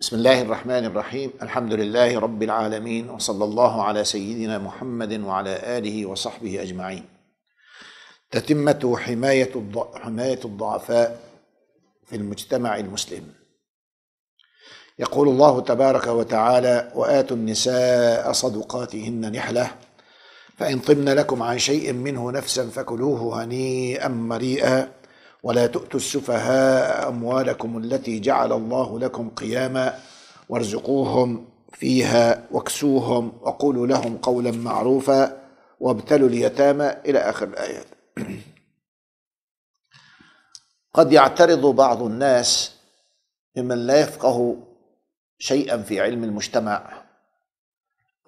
بسم الله الرحمن الرحيم الحمد لله رب العالمين وصلى الله على سيدنا محمد وعلى اله وصحبه اجمعين تتمه حمايه حمايه الضعفاء في المجتمع المسلم يقول الله تبارك وتعالى واتوا النساء صدقاتهن نحله فان طبن لكم عن شيء منه نفسا فكلوه هنيئا مريئا ولا تؤتوا السفهاء اموالكم التي جعل الله لكم قياما وارزقوهم فيها واكسوهم وقولوا لهم قولا معروفا وابتلوا اليتامى الى اخر الايات قد يعترض بعض الناس ممن لا يفقه شيئا في علم المجتمع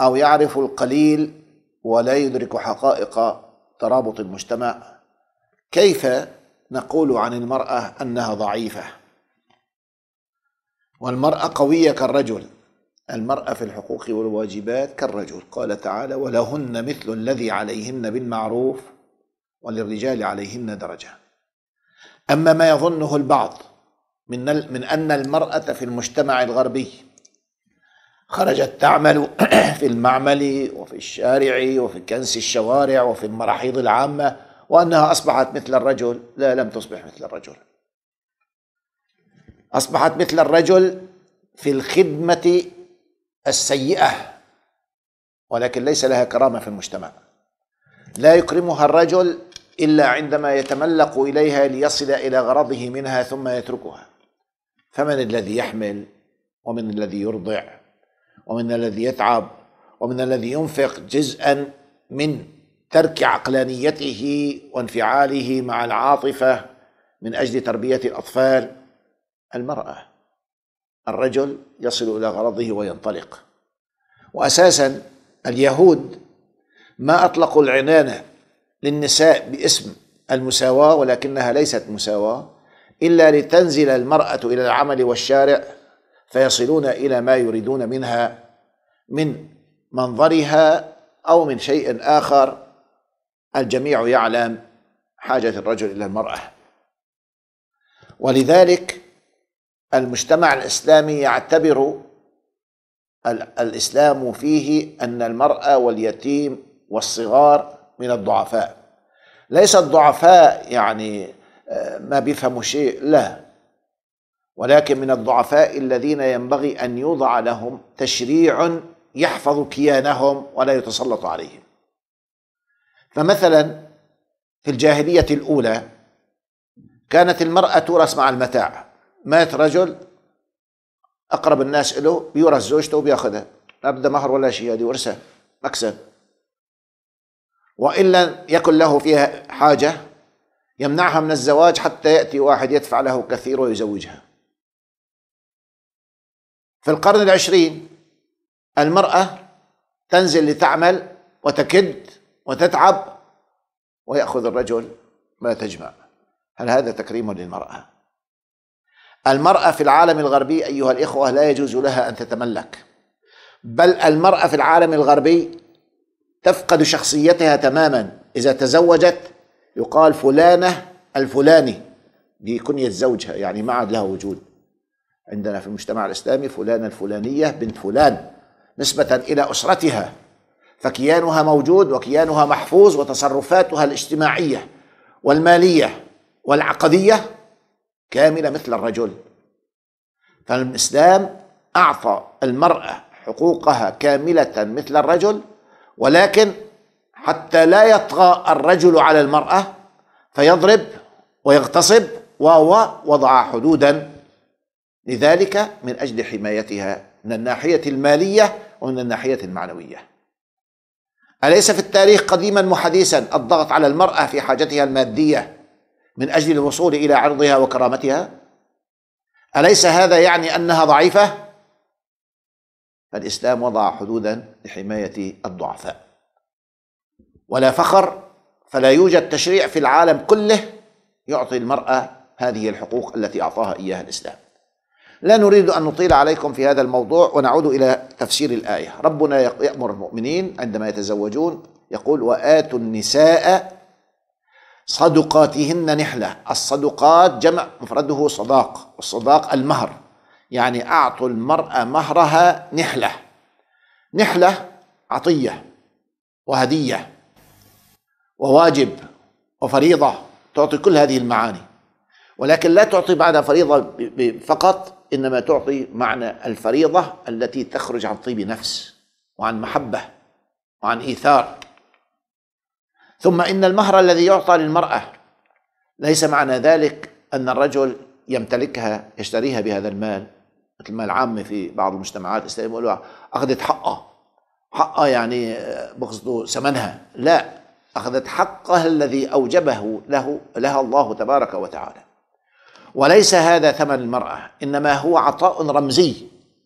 او يعرف القليل ولا يدرك حقائق ترابط المجتمع كيف نقول عن المرأة أنها ضعيفة والمرأة قوية كالرجل المرأة في الحقوق والواجبات كالرجل قال تعالى ولهن مثل الذي عليهن بالمعروف وللرجال عليهن درجة أما ما يظنه البعض من, من أن المرأة في المجتمع الغربي خرجت تعمل في المعمل وفي الشارع وفي كنس الشوارع وفي المراحيض العامة وأنها أصبحت مثل الرجل لا لم تصبح مثل الرجل أصبحت مثل الرجل في الخدمة السيئة ولكن ليس لها كرامة في المجتمع لا يكرمها الرجل إلا عندما يتملق إليها ليصل إلى غرضه منها ثم يتركها فمن الذي يحمل ومن الذي يرضع ومن الذي يتعب ومن الذي ينفق جزءا من ترك عقلانيته وانفعاله مع العاطفه من اجل تربيه الاطفال المراه الرجل يصل الى غرضه وينطلق واساسا اليهود ما اطلقوا العنانه للنساء باسم المساواه ولكنها ليست مساواه الا لتنزل المراه الى العمل والشارع فيصلون الى ما يريدون منها من منظرها او من شيء اخر الجميع يعلم حاجة الرجل إلى المرأة ولذلك المجتمع الإسلامي يعتبر الإسلام فيه أن المرأة واليتيم والصغار من الضعفاء ليس الضعفاء يعني آه، ما بيفهموا شيء لا ولكن من الضعفاء الذين ينبغي أن يوضع لهم تشريع يحفظ كيانهم ولا يتسلط عليهم فمثلا في الجاهلية الأولى كانت المرأة تورث مع المتاع مات رجل أقرب الناس له بيورث زوجته وبياخذها لا بده مهر ولا شيء هذه ورثة مكسب وإن لم يكن له فيها حاجة يمنعها من الزواج حتى يأتي واحد يدفع له كثير ويزوجها في القرن العشرين المرأة تنزل لتعمل وتكد وتتعب ويأخذ الرجل ما تجمع هل هذا تكريم للمرأة؟ المرأة في العالم الغربي أيها الإخوة لا يجوز لها أن تتملك بل المرأة في العالم الغربي تفقد شخصيتها تماما إذا تزوجت يقال فلانة الفلاني دي كنية زوجها يعني ما عاد لها وجود عندنا في المجتمع الإسلامي فلانة الفلانية بنت فلان نسبة إلى أسرتها فكيانها موجود وكيانها محفوظ وتصرفاتها الاجتماعيه والماليه والعقديه كامله مثل الرجل فالاسلام اعطى المراه حقوقها كامله مثل الرجل ولكن حتى لا يطغى الرجل على المراه فيضرب ويغتصب ووضع وضع حدودا لذلك من اجل حمايتها من الناحيه الماليه ومن الناحيه المعنويه أليس في التاريخ قديما وحديثا الضغط على المرأة في حاجتها المادية من أجل الوصول إلى عرضها وكرامتها أليس هذا يعني أنها ضعيفة فالإسلام وضع حدودا لحماية الضعفاء ولا فخر فلا يوجد تشريع في العالم كله يعطي المرأة هذه الحقوق التي أعطاها إياها الإسلام لا نريد أن نطيل عليكم في هذا الموضوع ونعود إلى تفسير الآية ربنا يأمر المؤمنين عندما يتزوجون يقول وآتوا النساء صدقاتهن نحلة الصدقات جمع مفرده صداق والصداق المهر يعني أعطوا المرأة مهرها نحلة نحلة عطية وهدية وواجب وفريضة تعطي كل هذه المعاني ولكن لا تعطي بعد فريضة فقط انما تعطي معنى الفريضه التي تخرج عن طيب نفس وعن محبه وعن ايثار ثم ان المهر الذي يعطى للمراه ليس معنى ذلك ان الرجل يمتلكها يشتريها بهذا المال مثل ما العامة في بعض المجتمعات الإسلامية يقولوا أخذت حقها حقها يعني آه، بقصدوا ثمنها لا أخذت حقها الذي أوجبه له لها الله تبارك وتعالى وليس هذا ثمن المرأة إنما هو عطاء رمزي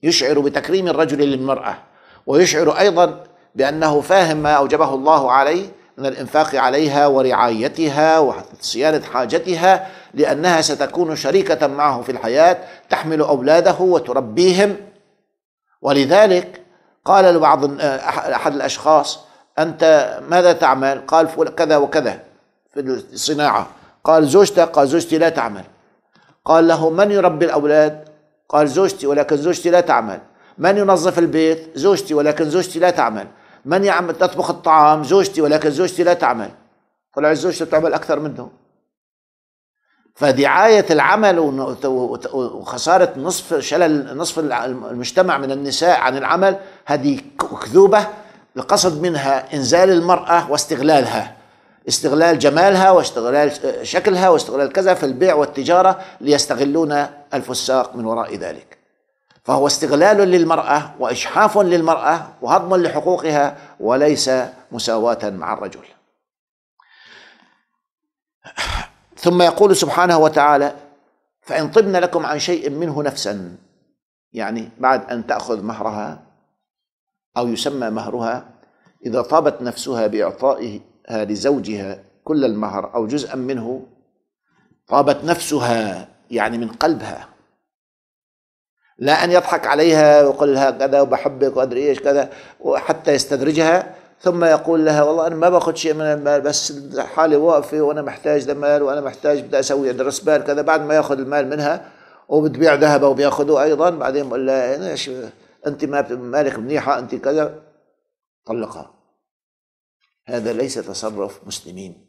يشعر بتكريم الرجل للمرأة ويشعر أيضا بأنه فاهم ما أوجبه الله عليه من الإنفاق عليها ورعايتها وصيانة حاجتها لأنها ستكون شريكة معه في الحياة تحمل أولاده وتربيهم ولذلك قال لبعض أحد الأشخاص أنت ماذا تعمل؟ قال كذا وكذا في الصناعة قال زوجتك قال زوجتي لا تعمل قال له من يربي الأولاد قال زوجتي ولكن زوجتي لا تعمل من ينظف البيت زوجتي ولكن زوجتي لا تعمل من يعمل تطبخ الطعام زوجتي ولكن زوجتي لا تعمل طلعت زوجته تعمل أكثر منه فدعاية العمل وخسارة نصف شلل نصف المجتمع من النساء عن العمل هذه كذوبة القصد منها إنزال المرأة واستغلالها استغلال جمالها واستغلال شكلها واستغلال كذا في البيع والتجارة ليستغلون الفساق من وراء ذلك فهو استغلال للمرأة وإشحاف للمرأة وهضم لحقوقها وليس مساواة مع الرجل ثم يقول سبحانه وتعالى فإن طبن لكم عن شيء منه نفسا يعني بعد أن تأخذ مهرها أو يسمى مهرها إذا طابت نفسها بإعطائه لزوجها كل المهر أو جزءا منه طابت نفسها يعني من قلبها لا أن يضحك عليها ويقول لها كذا وبحبك وأدري إيش كذا وحتى يستدرجها ثم يقول لها والله أنا ما باخذ شيء من المال بس حالي واقفة وأنا محتاج ده مال وأنا محتاج بدي أسوي درس بال كذا بعد ما ياخذ المال منها وبتبيع ذهب وبياخذوه أيضا بعدين بقول لها أنت ما مالك منيحة أنت كذا طلقها هذا ليس تصرف مسلمين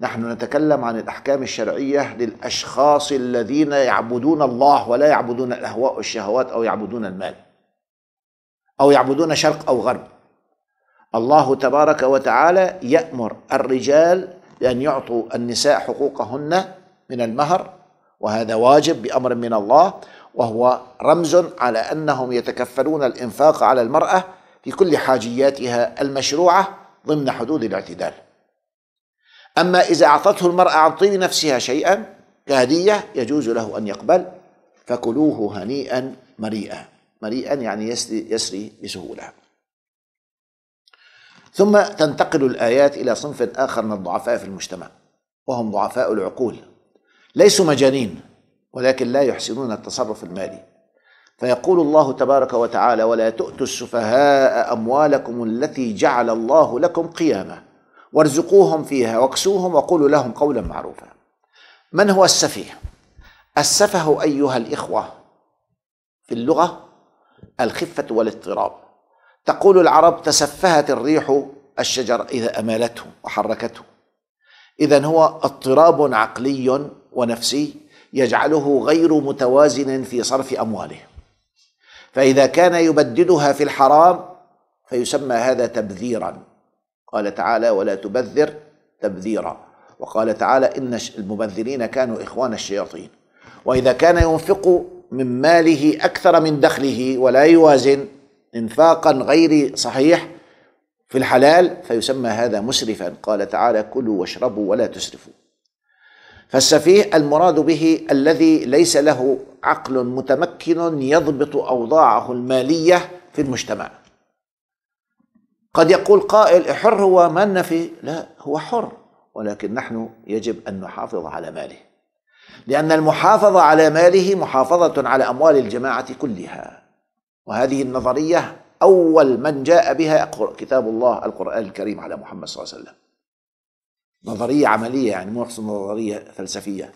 نحن نتكلم عن الاحكام الشرعيه للاشخاص الذين يعبدون الله ولا يعبدون الاهواء والشهوات او يعبدون المال او يعبدون شرق او غرب الله تبارك وتعالى يامر الرجال بان يعطوا النساء حقوقهن من المهر وهذا واجب بامر من الله وهو رمز على انهم يتكفلون الانفاق على المراه في كل حاجياتها المشروعه ضمن حدود الاعتدال أما إذا أعطته المرأة عن طيب نفسها شيئا كهدية يجوز له أن يقبل فكلوه هنيئا مريئا مريئا يعني يسري, يسري بسهولة ثم تنتقل الآيات إلى صنف آخر من الضعفاء في المجتمع وهم ضعفاء العقول ليسوا مجانين ولكن لا يحسنون التصرف المالي فيقول الله تبارك وتعالى ولا تؤتوا السفهاء أموالكم التي جعل الله لكم قيامة وارزقوهم فيها واكسوهم وقولوا لهم قولا معروفا من هو السفيه؟ السفه أيها الإخوة في اللغة الخفة والاضطراب تقول العرب تسفهت الريح الشجر إذا أمالته وحركته إذا هو اضطراب عقلي ونفسي يجعله غير متوازن في صرف أمواله فإذا كان يبددها في الحرام فيسمى هذا تبذيرا قال تعالى ولا تبذر تبذيرا وقال تعالى إن المبذرين كانوا إخوان الشياطين وإذا كان ينفق من ماله أكثر من دخله ولا يوازن انفاقا غير صحيح في الحلال فيسمى هذا مسرفا قال تعالى كلوا واشربوا ولا تسرفوا فالسفيه المراد به الذي ليس له عقل متمكن يضبط اوضاعه الماليه في المجتمع قد يقول قائل حر هو ما النفي لا هو حر ولكن نحن يجب ان نحافظ على ماله لان المحافظه على ماله محافظه على اموال الجماعه كلها وهذه النظريه اول من جاء بها كتاب الله القران الكريم على محمد صلى الله عليه وسلم نظرية عملية يعني مو أقصد نظرية فلسفية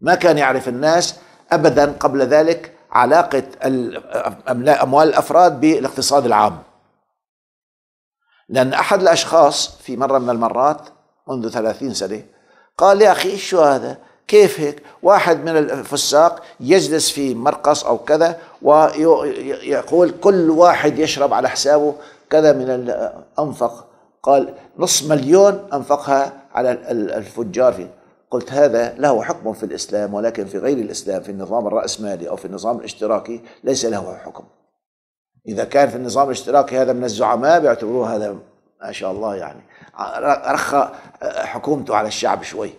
ما كان يعرف الناس أبدا قبل ذلك علاقة أموال الأفراد بالاقتصاد العام لأن أحد الأشخاص في مرة من المرات منذ ثلاثين سنة قال يا أخي شو هذا كيف هيك واحد من الفساق يجلس في مرقص أو كذا ويقول كل واحد يشرب على حسابه كذا من الأنفق قال نص مليون أنفقها على الفجار فيه قلت هذا له حكم في الإسلام ولكن في غير الإسلام في النظام الرأسمالي أو في النظام الاشتراكي ليس له حكم إذا كان في النظام الاشتراكي هذا من الزعماء بيعتبروه هذا ما شاء الله يعني رخى حكومته على الشعب شوي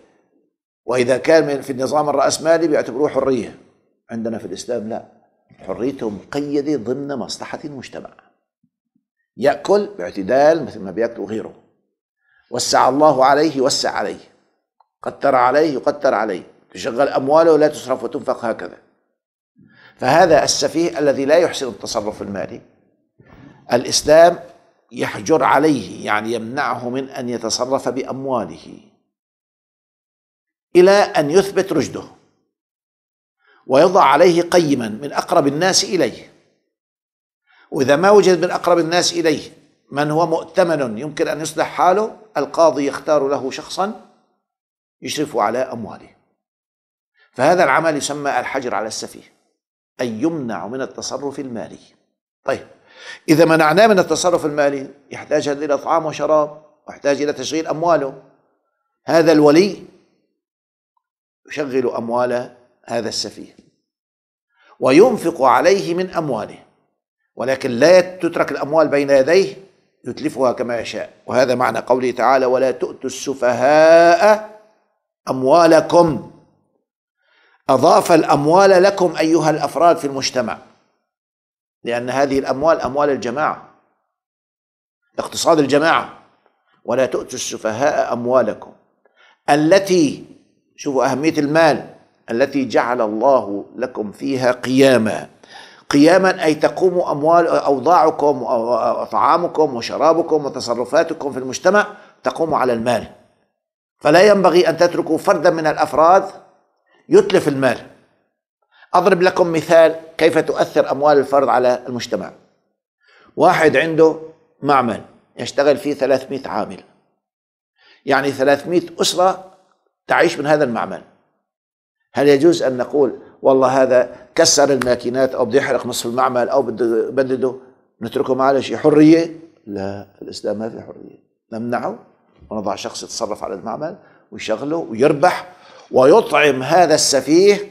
وإذا كان في النظام الرأسمالي بيعتبروه حرية عندنا في الإسلام لا حريته مقيدة ضمن مصلحة المجتمع يأكل باعتدال مثل ما بياكلوا غيره وسع الله عليه وسع عليه قدر عليه يقدر عليه تشغل أمواله لا تصرف وتنفق هكذا فهذا السفيه الذي لا يحسن التصرف المالي الإسلام يحجر عليه يعني يمنعه من أن يتصرف بأمواله إلى أن يثبت رشده ويضع عليه قيما من أقرب الناس إليه وإذا ما وجد من أقرب الناس إليه من هو مؤتمن يمكن أن يصلح حاله القاضي يختار له شخصا يشرف على أمواله فهذا العمل يسمى الحجر على السفيه أي يمنع من التصرف المالي طيب إذا منعناه من التصرف المالي يحتاج إلى طعام وشراب ويحتاج إلى تشغيل أمواله هذا الولي يشغل أموال هذا السفيه وينفق عليه من أمواله ولكن لا تترك الأموال بين يديه يتلفها كما يشاء وهذا معنى قوله تعالى ولا تؤتوا السفهاء أموالكم أضاف الأموال لكم أيها الأفراد في المجتمع لأن هذه الأموال أموال الجماعة اقتصاد الجماعة ولا تؤتوا السفهاء أموالكم التي شوفوا أهمية المال التي جعل الله لكم فيها قياما قياما أي تقوم أموال أوضاعكم وطعامكم وشرابكم وتصرفاتكم في المجتمع تقوم على المال فلا ينبغي أن تتركوا فردا من الأفراد يتلف المال أضرب لكم مثال كيف تؤثر أموال الفرد على المجتمع واحد عنده معمل يشتغل فيه 300 عامل يعني 300 أسرة تعيش من هذا المعمل هل يجوز أن نقول والله هذا كسر الماكينات او بده يحرق نصف المعمل او بده يبدده نتركه معلش حريه لا الاسلام ما في حريه نمنعه ونضع شخص يتصرف على المعمل ويشغله ويربح ويطعم هذا السفيه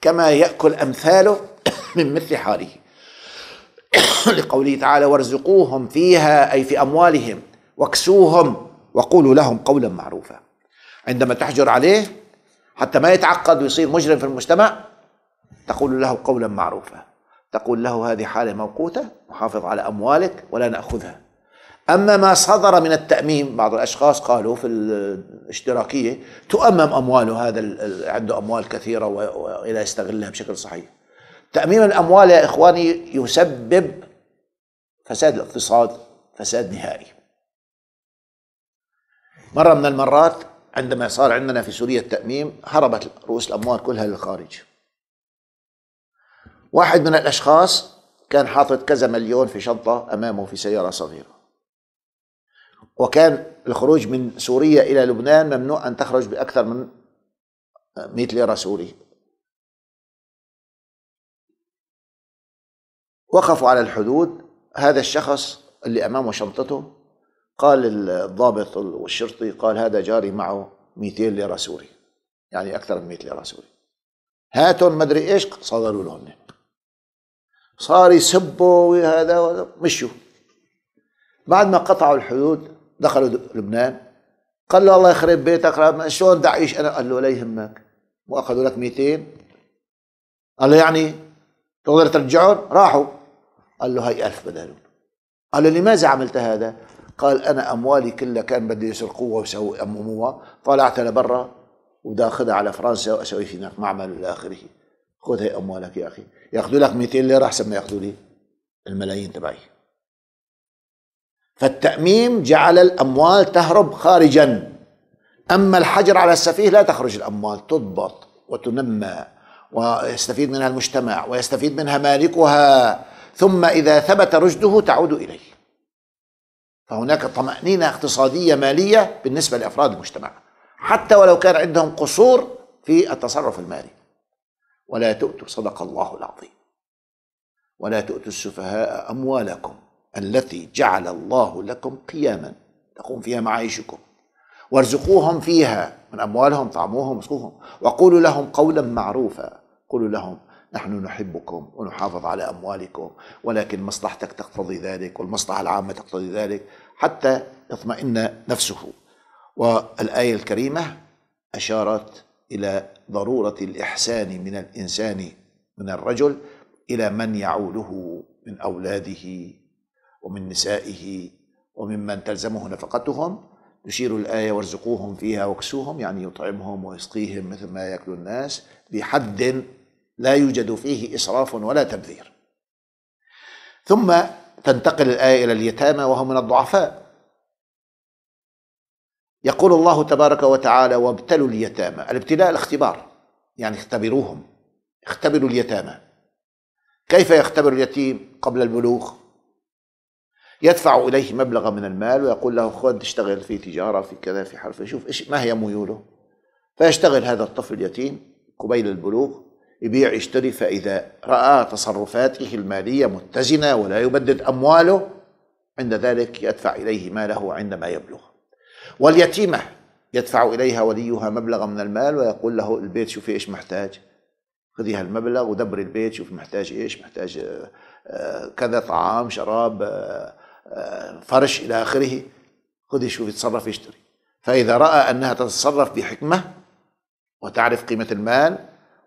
كما ياكل امثاله من مثل حاله لقوله تعالى وارزقوهم فيها اي في اموالهم واكسوهم وقولوا لهم قولا معروفا عندما تحجر عليه حتى ما يتعقد ويصير مجرم في المجتمع تقول له قولا معروفا تقول له هذه حالة موقوتة نحافظ على أموالك ولا نأخذها أما ما صدر من التأميم بعض الأشخاص قالوا في الاشتراكية تؤمم أمواله هذا عنده أموال كثيرة وإلى يستغلها بشكل صحيح تأميم الأموال يا إخواني يسبب فساد الاقتصاد فساد نهائي مرة من المرات عندما صار عندنا في سوريا التأميم هربت رؤوس الأموال كلها للخارج واحد من الأشخاص كان حاطط كذا مليون في شنطة أمامه في سيارة صغيرة وكان الخروج من سوريا إلى لبنان ممنوع أن تخرج بأكثر من 100 ليرة سوري وقفوا على الحدود هذا الشخص اللي أمامه شنطته قال الضابط والشرطي قال هذا جاري معه 200 ليرة سوري يعني أكثر من 100 ليرة سوري هاتهم مدري إيش صادروا لهم صار يسبوا وهذا مشوا بعد ما قطعوا الحدود دخلوا لبنان قال له الله يخرب بيتك شلون دعيش انا قال له لا يهمك واخذوا لك 200 قال له يعني تقدر ترجعهم راحوا قال له هي 1000 بدالهم قال له لماذا عملت هذا قال انا اموالي كلها كان بدي يسرقوها ويسمموها طلعت لبرا وداخذها على فرنسا واسوي في هناك معمل الى اخره خذ هي اموالك يا اخي ياخذوا لك 200 ليره احسن ما ياخذوا لي الملايين تبعي فالتأميم جعل الأموال تهرب خارجا أما الحجر على السفيه لا تخرج الأموال تضبط وتنمى ويستفيد منها المجتمع ويستفيد منها مالكها ثم إذا ثبت رشده تعود إليه فهناك طمأنينة اقتصادية مالية بالنسبة لأفراد المجتمع حتى ولو كان عندهم قصور في التصرف المالي ولا تؤتوا صدق الله العظيم ولا تؤتوا السفهاء أموالكم التي جعل الله لكم قياما تقوم فيها معايشكم وارزقوهم فيها من أموالهم طعموهم وسقوهم وقولوا لهم قولا معروفا قولوا لهم نحن نحبكم ونحافظ على أموالكم ولكن مصلحتك تقتضي ذلك والمصلحة العامة تقتضي ذلك حتى يطمئن نفسه والآية الكريمة أشارت إلى ضرورة الإحسان من الإنسان من الرجل إلى من يعوله من أولاده ومن نسائه وممن تلزمه نفقتهم تشير الآية وارزقوهم فيها واكسوهم يعني يطعمهم ويسقيهم مثل ما يأكل الناس بحد لا يوجد فيه إسراف ولا تبذير ثم تنتقل الآية إلى اليتامى وهم من الضعفاء يقول الله تبارك وتعالى وابتلوا اليتامى الابتلاء الاختبار يعني اختبروهم اختبروا اليتامى كيف يختبر اليتيم قبل البلوغ يدفع إليه مبلغا من المال ويقول له خذ اشتغل في تجارة في كذا في حرف شوف إيش ما هي ميوله فيشتغل هذا الطفل اليتيم قبيل البلوغ يبيع يشتري فإذا رأى تصرفاته المالية متزنة ولا يبدد أمواله عند ذلك يدفع إليه ماله عندما يبلغ واليتيمة يدفع إليها وليها مبلغا من المال ويقول له البيت شوفي إيش محتاج خذي هالمبلغ ودبري البيت شوفي محتاج إيش محتاج آه، آه، كذا طعام شراب آه، فرش إلى آخره خذي شوفي تصرف يشتري فإذا رأى أنها تتصرف بحكمة وتعرف قيمة المال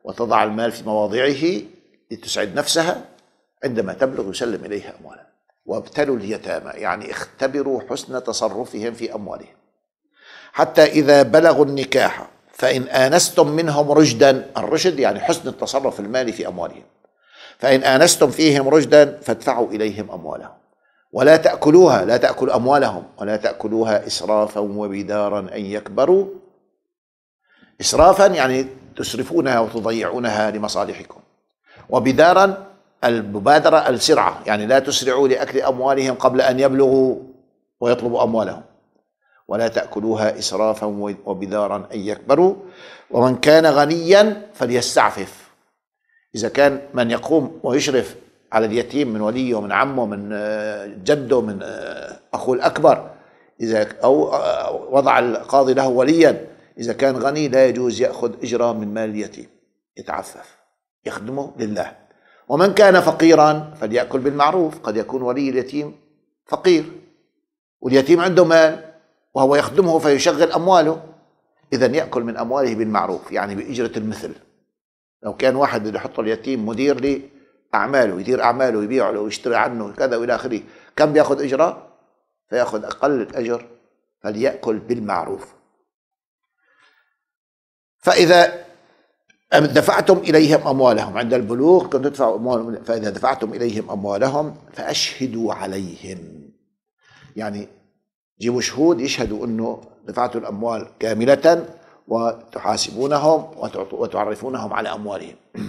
وتضع المال في مواضعه لتسعد نفسها عندما تبلغ يسلم إليها أموالها وابتلوا اليتامى يعني اختبروا حسن تصرفهم في أموالهم حتى إذا بلغوا النكاح فإن آنستم منهم رشدا الرشد يعني حسن التصرف المالي في أموالهم فإن آنستم فيهم رشدا فادفعوا إليهم أموالهم ولا تأكلوها لا تأكل أموالهم ولا تأكلوها إسرافا وبدارا أن يكبروا إسرافا يعني تسرفونها وتضيعونها لمصالحكم وبدارا المبادرة السرعة يعني لا تسرعوا لأكل أموالهم قبل أن يبلغوا ويطلبوا أموالهم ولا تأكلوها إسرافا وبدارا أن يكبروا ومن كان غنيا فليستعفف إذا كان من يقوم ويشرف على اليتيم من وليه من عمه من آه، جده من آه، أخوه الأكبر إذا أو آه، وضع القاضي له وليا إذا كان غني لا يجوز يأخذ إجرة من مال اليتيم يتعفف يخدمه لله ومن كان فقيرا فليأكل بالمعروف قد يكون ولي اليتيم فقير واليتيم عنده مال وهو يخدمه فيشغل أمواله إذا يأكل من أمواله بالمعروف يعني بإجرة المثل لو كان واحد بده يحط اليتيم مدير لأعماله يدير أعماله يبيع له ويشتري عنه كذا وإلى آخره كم بياخذ إجرة؟ فيأخذ أقل الأجر فليأكل بالمعروف فإذا دفعتم إليهم أموالهم عند البلوغ كنت تدفع أموالهم فإذا دفعتم إليهم أموالهم فأشهدوا عليهم يعني جيبوا شهود يشهدوا أنه دفعتوا الأموال كاملة وتحاسبونهم وتعرفونهم على أموالهم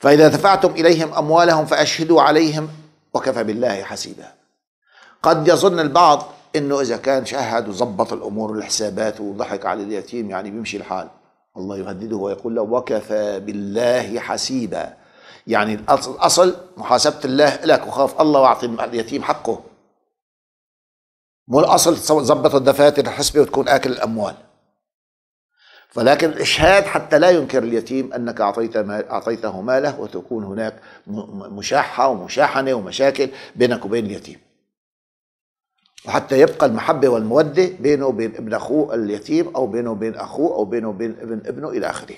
فإذا دفعتم إليهم أموالهم فأشهدوا عليهم وكفى بالله حسيبا قد يظن البعض انه اذا كان شهد وظبط الامور والحسابات وضحك على اليتيم يعني بيمشي الحال الله يهدده ويقول له وكفى بالله حسيبا يعني الاصل محاسبه الله لك وخاف الله واعطي اليتيم حقه مو الاصل تظبط الدفاتر الحسبه وتكون اكل الاموال ولكن الإشهاد حتى لا ينكر اليتيم أنك أعطيت أعطيته ماله وتكون هناك مشاحة ومشاحنة ومشاكل بينك وبين اليتيم وحتى يبقى المحبة والمودة بينه وبين ابن أخوه اليتيم أو بينه وبين أخوه أو بينه وبين ابن ابنه إلى آخره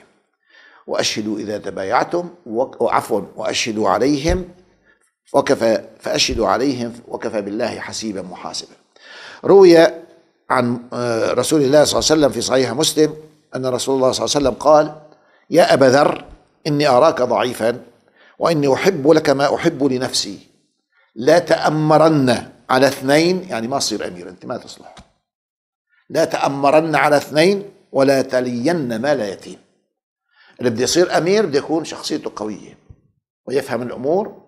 وأشهدوا إذا تبايعتم وعفوا وأشهدوا عليهم وكفى فأشهدوا عليهم وكفى بالله حسيبا محاسبا روي عن آه، رسول الله صلى الله عليه وسلم في صحيح مسلم أن رسول الله صلى الله عليه وسلم قال يا أبا ذر إني أراك ضعيفا وإني أحب لك ما أحب لنفسي لا تأمرن على اثنين يعني ما تصير امير انت ما تصلح لا تامرن على اثنين ولا تلين ما لا يتيم اللي بده يصير امير بده يكون شخصيته قويه ويفهم الامور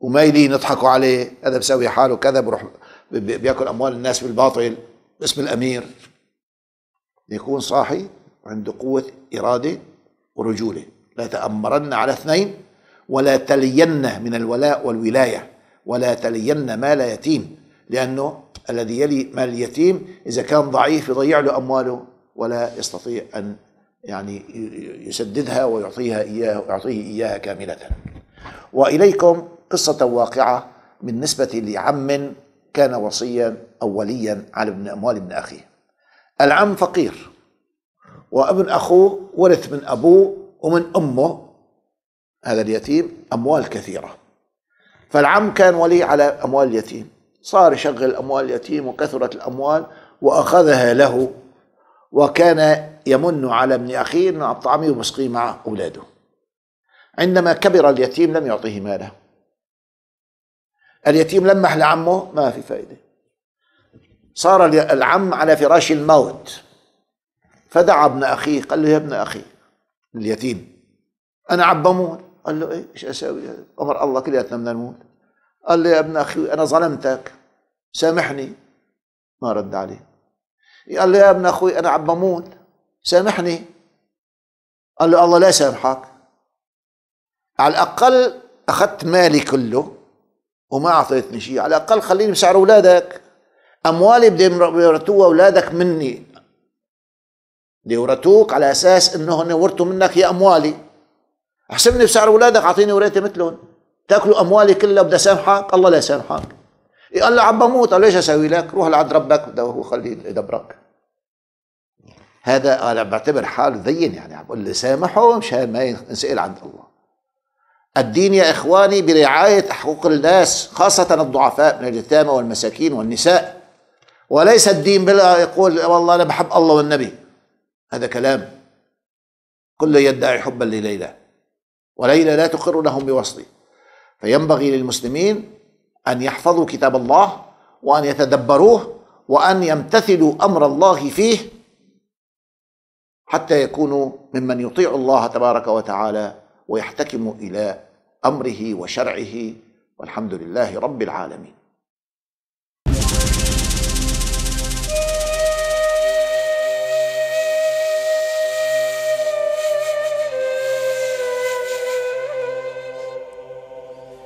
وما يلين يضحكوا عليه هذا بسوي حاله كذا بروح بياكل اموال الناس بالباطل باسم الامير يكون صاحي وعنده قوه اراده ورجوله لا تامرن على اثنين ولا تلين من الولاء والولايه ولا تلين مال يتيم لأنه الذي يلي مال اليتيم إذا كان ضعيف يضيع له أمواله ولا يستطيع أن يعني يسددها ويعطيها إياه يعطيه إياها كاملة وإليكم قصة واقعة بالنسبة لعم كان وصيا أو وليا على ابن أموال ابن أخيه العم فقير وابن أخوه ورث من أبوه ومن أمه هذا اليتيم أموال كثيرة فالعم كان ولي على أموال اليتيم صار يشغل أموال اليتيم وكثرت الأموال وأخذها له وكان يمن على ابن أخيه أن أطعمه ومسقيه مع أولاده عندما كبر اليتيم لم يعطيه ماله اليتيم لمح لعمه ما في فائدة صار العم على فراش الموت فدعا ابن أخيه قال له يا ابن أخي اليتيم أنا عم بموت قال له ايه ايش اسوي امر الله كلياتنا بدنا نموت قال له يا ابن اخي انا ظلمتك سامحني ما رد عليه قال له يا ابن اخوي انا عم بموت سامحني قال له الله لا سامحك على الاقل اخذت مالي كله وما اعطيتني شيء على الاقل خليني بسعر اولادك اموالي بدهم يورثوها اولادك مني بده يورثوك على اساس انه هن ورثوا منك يا اموالي احسبني بسعر اولادك اعطيني وريتي مثلهم تاكلوا اموالي كلها بدي سامحك الله لا يسامحك قال إيه، له عم بموت قال طيب ليش اسوي لك روح لعند ربك هو خلي يدبرك هذا انا بعتبر حاله ذين يعني عم بقول لي سامحه مشان ما ينسال عند الله الدين يا اخواني برعايه حقوق الناس خاصه الضعفاء من اليتامى والمساكين والنساء وليس الدين بلا يقول والله انا بحب الله والنبي هذا كلام كل يدعي حبا لليلى وليلى لا تقر لهم بوصلي فينبغي للمسلمين أن يحفظوا كتاب الله وأن يتدبروه وأن يمتثلوا أمر الله فيه حتى يكونوا ممن يطيع الله تبارك وتعالى ويحتكم إلى أمره وشرعه والحمد لله رب العالمين